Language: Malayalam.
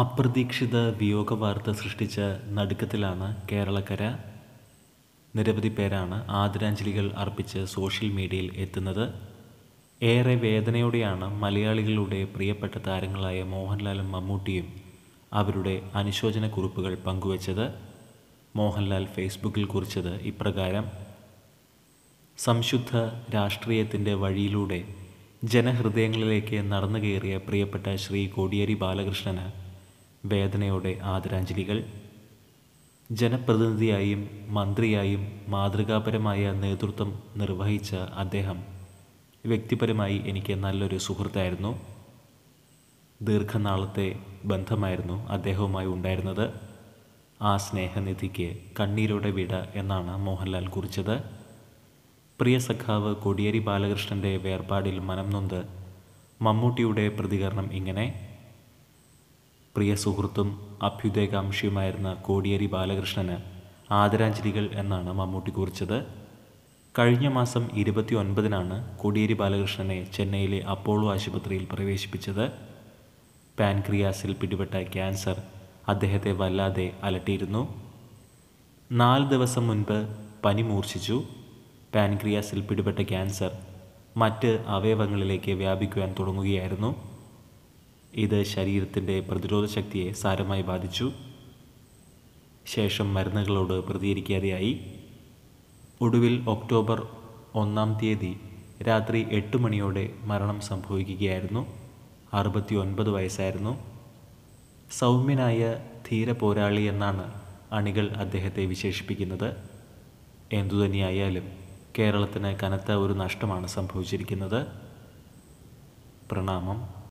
അപ്രതീക്ഷിത വിയോഗ വാർത്ത സൃഷ്ടിച്ച നടുക്കത്തിലാണ് കേരളക്കര നിരവധി പേരാണ് ആദരാഞ്ജലികൾ അർപ്പിച്ച് സോഷ്യൽ മീഡിയയിൽ എത്തുന്നത് ഏറെ വേദനയോടെയാണ് മലയാളികളുടെ പ്രിയപ്പെട്ട താരങ്ങളായ മോഹൻലാലും മമ്മൂട്ടിയും അവരുടെ അനുശോചന കുറിപ്പുകൾ പങ്കുവച്ചത് മോഹൻലാൽ ഫേസ്ബുക്കിൽ കുറിച്ചത് ഇപ്രകാരം സംശുദ്ധ രാഷ്ട്രീയത്തിൻ്റെ വഴിയിലൂടെ ജനഹൃദയങ്ങളിലേക്ക് നടന്നു കയറിയ പ്രിയപ്പെട്ട ശ്രീ കോടിയേരി ബാലകൃഷ്ണന് വേദനയോടെ ആദരാഞ്ജലികൾ ജനപ്രതിനിധിയായും മന്ത്രിയായും മാതൃകാപരമായ നേതൃത്വം നിർവഹിച്ച അദ്ദേഹം വ്യക്തിപരമായി എനിക്ക് നല്ലൊരു സുഹൃത്തായിരുന്നു ദീർഘനാളത്തെ ബന്ധമായിരുന്നു അദ്ദേഹവുമായി ഉണ്ടായിരുന്നത് ആ സ്നേഹനിധിക്ക് കണ്ണീരോടെ വിട എന്നാണ് മോഹൻലാൽ കുറിച്ചത് പ്രിയ സഖാവ് കോടിയേരി ബാലകൃഷ്ണൻ്റെ വേർപാടിൽ മനം നൊന്ത് മമ്മൂട്ടിയുടെ പ്രതികരണം ഇങ്ങനെ പ്രിയ സുഹൃത്തും അഭ്യുദയകാംക്ഷിയുമായിരുന്ന കോടിയേരി ബാലകൃഷ്ണന് ആദരാഞ്ജലികൾ എന്നാണ് മമ്മൂട്ടി കുറിച്ചത് കഴിഞ്ഞ മാസം ഇരുപത്തി ഒൻപതിനാണ് കോടിയേരി ബാലകൃഷ്ണനെ ചെന്നൈയിലെ അപ്പോളോ ആശുപത്രിയിൽ പ്രവേശിപ്പിച്ചത് പാൻക്രിയാസിൽ പിടിപെട്ട ക്യാൻസർ അദ്ദേഹത്തെ വല്ലാതെ അലട്ടിയിരുന്നു നാല് ദിവസം മുൻപ് പനി മൂർച്ഛിച്ചു പാൻക്രിയാസിൽ പിടിപെട്ട ക്യാൻസർ മറ്റ് അവയവങ്ങളിലേക്ക് വ്യാപിക്കുവാൻ തുടങ്ങുകയായിരുന്നു ഇത് ശരീരത്തിൻ്റെ പ്രതിരോധ ശക്തിയെ സാരമായി ബാധിച്ചു ശേഷം മരുന്നുകളോട് പ്രതികരിക്കാതെയായി ഒടുവിൽ ഒക്ടോബർ ഒന്നാം തീയതി രാത്രി എട്ട് മണിയോടെ മരണം സംഭവിക്കുകയായിരുന്നു അറുപത്തി ഒൻപത് വയസ്സായിരുന്നു സൗമ്യനായ ധീര പോരാളി എന്നാണ് അണികൾ അദ്ദേഹത്തെ വിശേഷിപ്പിക്കുന്നത് എന്തുതന്നെയായാലും കേരളത്തിന് കനത്ത ഒരു നഷ്ടമാണ് സംഭവിച്ചിരിക്കുന്നത് പ്രണാമം